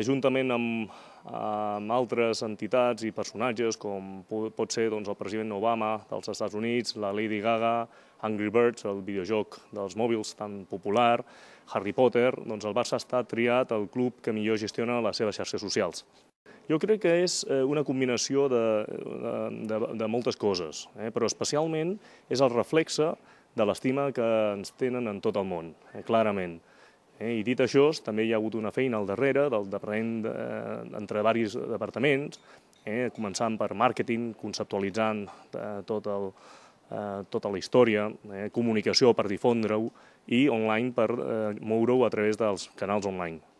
Juntament amb, amb altres entitats i personatges, com pot ser doncs, el president Obama dels Estats Units, la Lady Gaga, Angry Birds, el videojoc dels mòbils tan popular, Harry Potter, doncs el Barça està triat el club que millor gestiona les seves xarxes socials. Jo crec que és eh, una combinació de, de, de moltes coses, eh? però especialment és el reflexe de l'estima que ens tenen en tot el món, eh? clarament. Eh? I dit això, també hi ha hagut una feina al darrere del departament de, eh, entre varis departaments, eh? començant per màrqueting, conceptualitzant eh, tot el, eh, tota la història, eh? comunicació per difondre-ho i online per eh, moure-ho a través dels canals online.